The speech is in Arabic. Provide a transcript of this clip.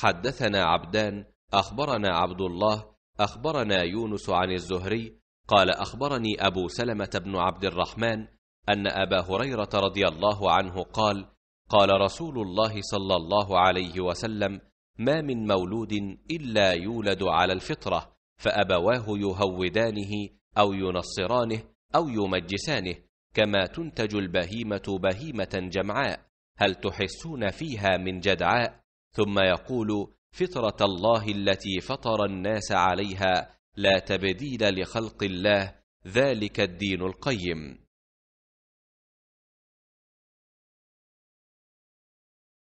حدثنا عبدان اخبرنا عبد الله اخبرنا يونس عن الزهري قال اخبرني ابو سلمه بن عبد الرحمن ان ابا هريره رضي الله عنه قال قال رسول الله صلى الله عليه وسلم ما من مولود الا يولد على الفطره فابواه يهودانه او ينصرانه او يمجسانه كما تنتج البهيمه بهيمه جمعاء هل تحسون فيها من جدعاء ثم يقول فطره الله التي فطر الناس عليها لا تبديل لخلق الله ذلك الدين القيم